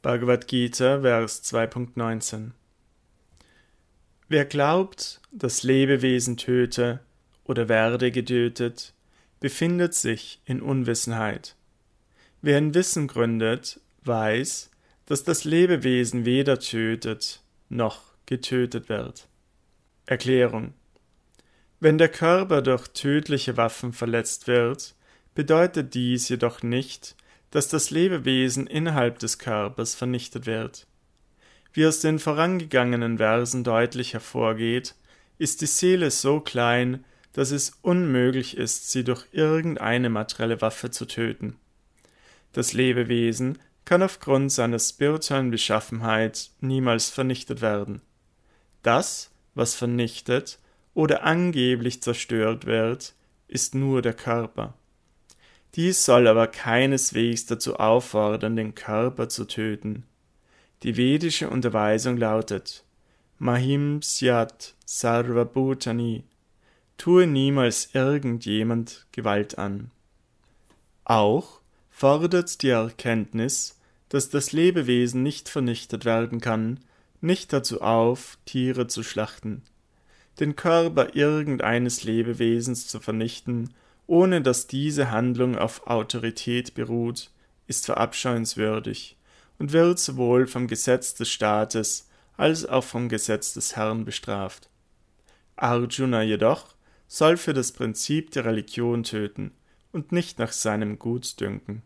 Bhagavad Gita, Vers 2.19 Wer glaubt, das Lebewesen töte oder werde getötet, befindet sich in Unwissenheit. Wer in Wissen gründet, weiß, dass das Lebewesen weder tötet noch getötet wird. Erklärung Wenn der Körper durch tödliche Waffen verletzt wird, bedeutet dies jedoch nicht, dass das Lebewesen innerhalb des Körpers vernichtet wird. Wie aus den vorangegangenen Versen deutlich hervorgeht, ist die Seele so klein, dass es unmöglich ist, sie durch irgendeine materielle Waffe zu töten. Das Lebewesen kann aufgrund seiner spirituellen Beschaffenheit niemals vernichtet werden. Das, was vernichtet oder angeblich zerstört wird, ist nur der Körper. Dies soll aber keineswegs dazu auffordern, den Körper zu töten. Die vedische Unterweisung lautet Mahimsyat Sarvabhutani Tue niemals irgendjemand Gewalt an. Auch fordert die Erkenntnis, dass das Lebewesen nicht vernichtet werden kann, nicht dazu auf, Tiere zu schlachten. Den Körper irgendeines Lebewesens zu vernichten, ohne dass diese Handlung auf Autorität beruht, ist verabscheuenswürdig und wird sowohl vom Gesetz des Staates als auch vom Gesetz des Herrn bestraft. Arjuna jedoch soll für das Prinzip der Religion töten und nicht nach seinem Gutdünken.